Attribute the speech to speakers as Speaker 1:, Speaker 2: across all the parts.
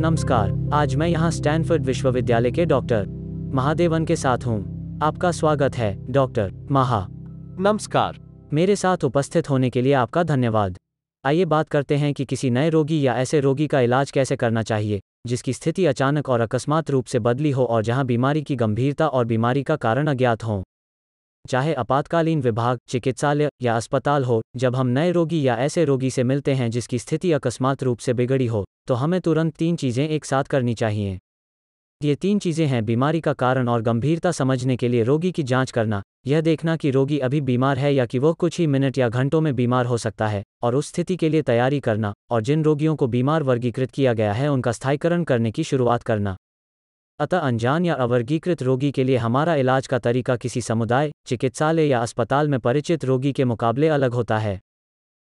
Speaker 1: नमस्कार आज मैं यहाँ स्टैनफोर्ड विश्वविद्यालय के डॉक्टर महादेवन के साथ हूँ आपका स्वागत है डॉक्टर महा नमस्कार मेरे साथ उपस्थित होने के लिए आपका धन्यवाद आइए बात करते हैं कि किसी नए रोगी या ऐसे रोगी का इलाज कैसे करना चाहिए जिसकी स्थिति अचानक और अकस्मात रूप से बदली हो और जहां बीमारी की गंभीरता और बीमारी का कारण अज्ञात हो चाहे आपातकालीन विभाग चिकित्सालय या अस्पताल हो जब हम नए रोगी या ऐसे रोगी से मिलते हैं जिसकी स्थिति अकस्मात रूप से बिगड़ी हो तो हमें तुरंत तीन चीज़ें एक साथ करनी चाहिए ये तीन चीज़ें हैं बीमारी का कारण और गंभीरता समझने के लिए रोगी की जांच करना यह देखना कि रोगी अभी बीमार है या कि वह कुछ ही मिनट या घंटों में बीमार हो सकता है और उस स्थिति के लिए तैयारी करना और जिन रोगियों को बीमार वर्गीकृत किया गया है उनका स्थायीकरण करने की शुरुआत करना अतः अनजान या अवर्गीकृत रोगी के लिए हमारा इलाज का तरीका किसी समुदाय चिकित्सालय या अस्पताल में परिचित रोगी के मुकाबले अलग होता है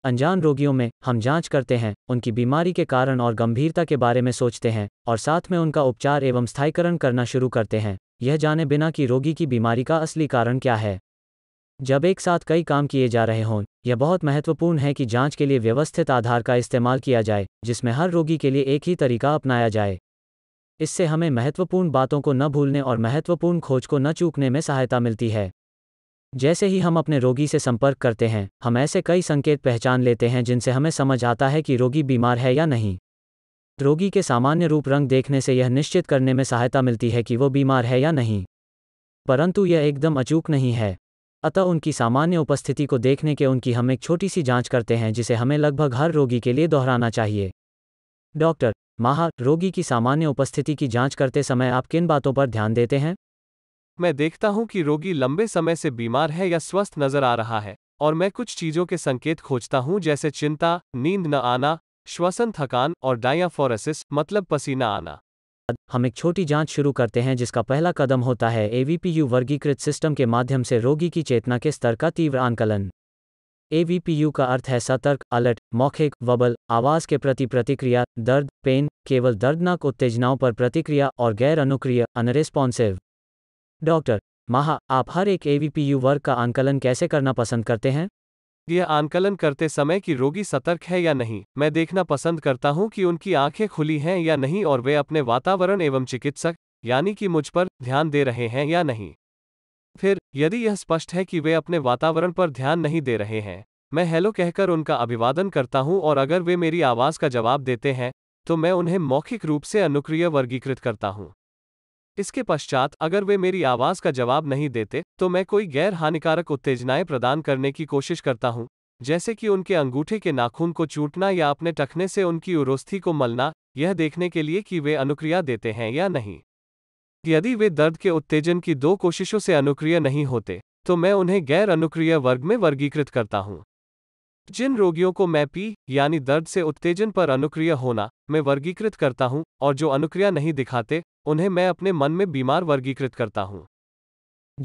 Speaker 1: अनजान रोगियों में हम जांच करते हैं उनकी बीमारी के कारण और गंभीरता के बारे में सोचते हैं और साथ में उनका उपचार एवं स्थायीकरण करना शुरू करते हैं यह जाने बिना कि रोगी की बीमारी का असली कारण क्या है जब एक साथ कई काम किए जा रहे हों यह बहुत महत्वपूर्ण है कि जांच के लिए व्यवस्थित आधार का इस्तेमाल किया जाए जिसमें हर रोगी के लिए एक ही तरीका अपनाया जाए इससे हमें महत्वपूर्ण बातों को न भूलने और महत्वपूर्ण खोज को न चूकने में सहायता मिलती है जैसे ही हम अपने रोगी से संपर्क करते हैं हम ऐसे कई संकेत पहचान लेते हैं जिनसे हमें समझ आता है कि रोगी बीमार है या नहीं रोगी के सामान्य रूप रंग देखने से यह निश्चित करने में सहायता मिलती है कि वो बीमार है या नहीं परंतु यह एकदम अचूक नहीं है अतः उनकी सामान्य उपस्थिति को देखने के उनकी हम एक छोटी सी जांच करते हैं जिसे हमें लगभग हर रोगी के लिए दोहराना चाहिए डॉक्टर माहा रोगी की सामान्य उपस्थिति की जांच करते समय आप किन बातों पर ध्यान देते हैं मैं देखता हूं
Speaker 2: कि रोगी लंबे समय से बीमार है या स्वस्थ नजर आ रहा है और मैं कुछ चीजों के संकेत खोजता हूं जैसे चिंता नींद न आना श्वसन थकान और डायाफोरेसिस मतलब पसीना
Speaker 1: आना हम एक छोटी जांच शुरू करते हैं जिसका पहला कदम होता है एवीपीयू वर्गीकृत सिस्टम के माध्यम से रोगी की चेतना के स्तर का तीव्र आंकलन एवीपीयू का अर्थ है सतर्क अलर्ट मौखिक वबल आवाज के प्रति प्रतिक्रिया दर्द पेन केवल दर्दनाक उत्तेजनाओं पर प्रतिक्रिया और गैर अनुक्रिय अनरिस्पॉन्सिव डॉक्टर माहा आप हर एक एवीपीयू वर्ग का आंकलन कैसे करना पसंद करते हैं
Speaker 2: यह आंकलन करते समय कि रोगी सतर्क है या नहीं मैं देखना पसंद करता हूं कि उनकी आंखें खुली हैं या नहीं और वे अपने वातावरण एवं चिकित्सक यानी कि मुझ पर ध्यान दे रहे हैं या नहीं फिर यदि यह स्पष्ट है कि वे अपने वातावरण पर ध्यान नहीं दे रहे हैं मैं हेलो कहकर उनका अभिवादन करता हूं और अगर वे मेरी आवाज का जवाब देते हैं तो मैं उन्हें मौखिक रूप से अनुक्रिय वर्गीकृत करता हूं इसके पश्चात अगर वे मेरी आवाज का जवाब नहीं देते तो मैं कोई गैर हानिकारक उत्तेजनाएं प्रदान करने की कोशिश करता हूं जैसे कि उनके अंगूठे के नाखून को चूटना या अपने टखने से उनकी उरोस्थी को मलना यह देखने के लिए कि वे अनुक्रिया देते हैं या नहीं यदि वे दर्द के उत्तेजन की दो कोशिशों से अनुक्रिय नहीं होते तो मैं उन्हें गैर अनुक्रिय वर्ग में वर्गीकृत करता हूं जिन रोगियों को मैं पी यानी दर्द से उत्तेजन पर अनुक्रिय होना मैं वर्गीकृत करता हूं और जो अनुक्रिया नहीं दिखाते उन्हें मैं अपने मन में बीमार वर्गीकृत करता हूं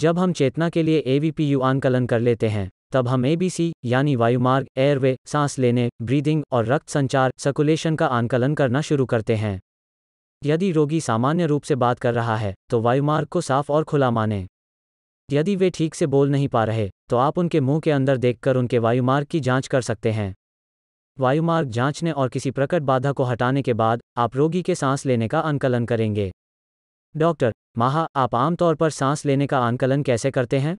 Speaker 1: जब हम चेतना के लिए एवीपी यू आंकलन कर लेते हैं तब हम एबीसी यानी वायुमार्ग एयरवे सांस लेने ब्रीदिंग और रक्त संचार सर्कुलेशन का आंकलन करना शुरू करते हैं यदि रोगी सामान्य रूप से बात कर रहा है तो वायुमार्ग को साफ और खुला माने यदि वे ठीक से बोल नहीं पा रहे तो आप उनके मुंह के अंदर देखकर उनके वायुमार्ग की जांच कर सकते हैं वायुमार्ग जांचने और किसी प्रकट बाधा को हटाने के बाद आप रोगी के सांस लेने का आंकलन करेंगे डॉक्टर माहा आप आमतौर पर सांस लेने का आंकलन कैसे करते हैं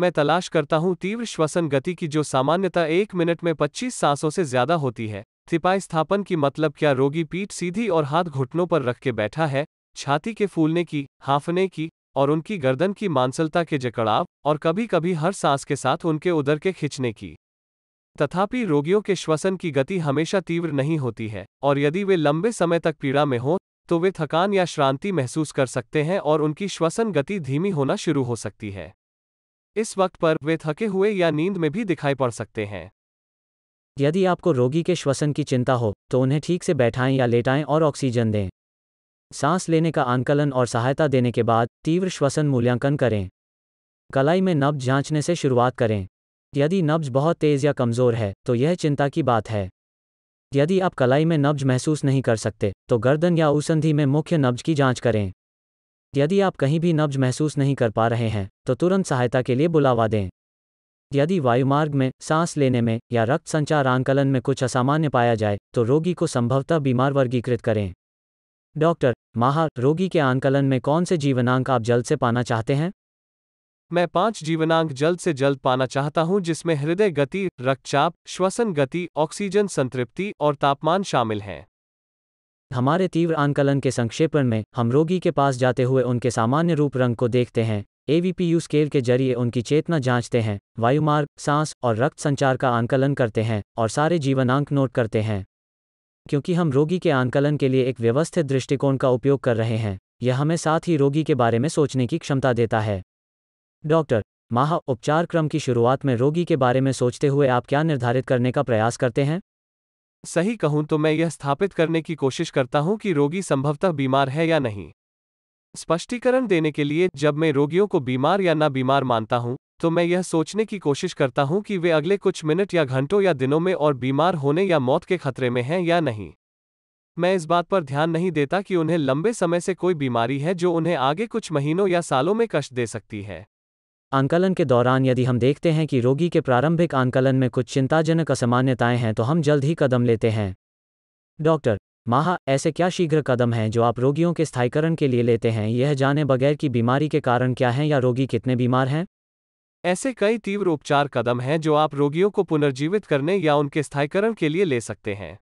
Speaker 2: मैं तलाश करता हूं तीव्र श्वसन गति की जो सामान्यतः एक मिनट में 25 सांसों से ज्यादा होती है थिपाई स्थापन की मतलब क्या रोगी पीठ सीधी और हाथ घुटनों पर रख के बैठा है छाती के फूलने की हाफने की और उनकी गर्दन की मांसलता के जकड़ाव और कभी कभी हर सांस के साथ उनके उदर के खिंचने की तथापि रोगियों के श्वसन की गति हमेशा तीव्र नहीं होती है और यदि वे लंबे समय तक पीड़ा में हों तो वे थकान या श्रांति महसूस कर सकते हैं और उनकी श्वसन गति धीमी होना शुरू हो सकती है इस वक्त पर वे थके हुए या नींद में भी दिखाई पड़ सकते हैं
Speaker 1: यदि आपको रोगी के श्वसन की चिंता हो तो उन्हें ठीक से बैठाएं या लेटाएं और ऑक्सीजन दें सांस लेने का आंकलन और सहायता देने के बाद तीव्र श्वसन मूल्यांकन करें कलाई में नब्ज जांचने से शुरुआत करें यदि नब्ज बहुत तेज़ या कमज़ोर है तो यह चिंता की बात है यदि आप कलाई में नब्ज महसूस नहीं कर सकते तो गर्दन या उसंधि में मुख्य नब्ज की जांच करें यदि आप कहीं भी नब्ज महसूस नहीं कर पा रहे हैं तो तुरंत सहायता के लिए बुलावा दें यदि वायुमार्ग में सांस लेने में या रक्त संचार आंकलन में कुछ असामान्य पाया जाए तो रोगी को संभवतः बीमार वर्गीकृत करें डॉक्टर माहर रोगी के आंकलन में कौन से जीवनांक आप जल्द से पाना चाहते हैं
Speaker 2: मैं पांच जीवनांक जल्द से जल्द पाना चाहता हूं जिसमें हृदय गति रक्तचाप श्वसन गति ऑक्सीजन संतृप्ति और तापमान शामिल हैं
Speaker 1: हमारे तीव्र आंकलन के संक्षेपण में हम रोगी के पास जाते हुए उनके सामान्य रूप रंग को देखते हैं एवीपीयू स्केल के जरिए उनकी चेतना जांचते हैं वायुमार्ग सांस और रक्त संचार का आंकलन करते हैं और सारे जीवनांक नोट करते हैं क्योंकि हम रोगी के आंकलन के लिए एक व्यवस्थित दृष्टिकोण का उपयोग कर रहे हैं यह हमें साथ ही रोगी के बारे में सोचने की क्षमता देता है डॉक्टर माह उपचार क्रम की शुरुआत में रोगी के बारे में सोचते हुए आप क्या निर्धारित करने का प्रयास करते हैं सही कहूं तो मैं यह स्थापित करने की कोशिश करता हूं कि रोगी
Speaker 2: संभवतः बीमार है या नहीं स्पष्टीकरण देने के लिए जब मैं रोगियों को बीमार या ना बीमार मानता हूं तो मैं यह सोचने की कोशिश करता हूं कि वे अगले कुछ मिनट या घंटों या दिनों में और बीमार होने या मौत के खतरे में हैं या नहीं मैं इस बात पर ध्यान नहीं देता कि उन्हें लंबे समय से कोई बीमारी है जो उन्हें आगे कुछ महीनों या सालों में कष्ट दे सकती है
Speaker 1: आंकलन के दौरान यदि हम देखते हैं कि रोगी के प्रारंभिक आंकलन में कुछ चिंताजनक असामान्यताएं हैं तो हम जल्द ही कदम लेते हैं डॉक्टर माहा ऐसे क्या शीघ्र कदम हैं जो आप रोगियों के स्थायीकरण के लिए लेते हैं यह जाने बगैर कि बीमारी के कारण क्या हैं या रोगी कितने बीमार हैं
Speaker 2: ऐसे कई तीव्र उपचार कदम हैं जो आप रोगियों को पुनर्जीवित करने या उनके स्थायीकरण के लिए ले सकते हैं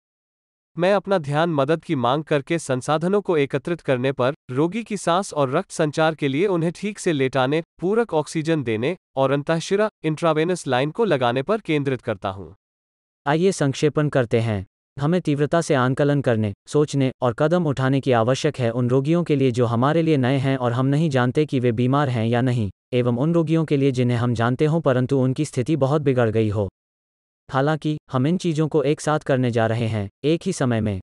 Speaker 2: मैं अपना ध्यान मदद की मांग करके संसाधनों को एकत्रित करने पर रोगी की सांस और रक्त संचार के लिए उन्हें ठीक से लेटाने पूरक ऑक्सीजन देने और अंतःशिरा इंट्रावेनस लाइन को लगाने पर केंद्रित करता हूँ
Speaker 1: आइए संक्षेपण करते हैं हमें तीव्रता से आंकलन करने सोचने और कदम उठाने की आवश्यक है उन रोगियों के लिए जो हमारे लिए नए हैं और हम नहीं जानते कि वे बीमार हैं या नहीं एवं उन रोगियों के लिए जिन्हें हम जानते हों परंतु उनकी स्थिति बहुत बिगड़ गई हो हालांकि हम इन चीज़ों को एक साथ करने जा रहे हैं एक ही समय में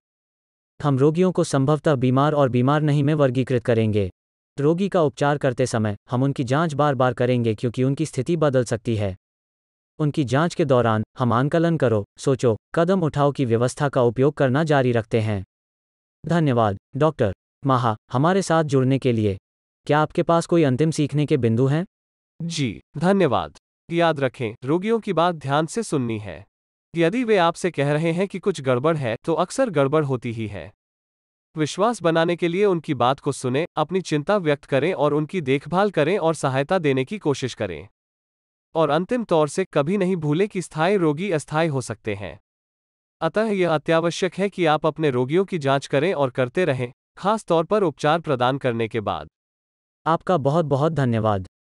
Speaker 1: हम रोगियों को संभवतः बीमार और बीमार नहीं में वर्गीकृत करेंगे रोगी का उपचार करते समय हम उनकी जांच बार बार करेंगे क्योंकि उनकी स्थिति बदल सकती है उनकी जांच के दौरान हम आंकलन करो सोचो कदम उठाओ की व्यवस्था का उपयोग करना जारी रखते हैं धन्यवाद डॉक्टर महा हमारे साथ जुड़ने के लिए क्या आपके पास कोई अंतिम सीखने के बिंदु हैं जी धन्यवाद याद रखें रोगियों की बात ध्यान से सुननी है
Speaker 2: यदि वे आपसे कह रहे हैं कि कुछ गड़बड़ है तो अक्सर गड़बड़ होती ही है विश्वास बनाने के लिए उनकी बात को सुने अपनी चिंता व्यक्त करें और उनकी देखभाल करें और सहायता देने की कोशिश करें और अंतिम तौर से कभी नहीं भूलें कि स्थायी रोगी अस्थायी हो सकते हैं अतः यह अत्यावश्यक है कि आप अपने रोगियों की जांच करें और करते रहें खास तौर पर उपचार प्रदान करने के बाद
Speaker 1: आपका बहुत बहुत धन्यवाद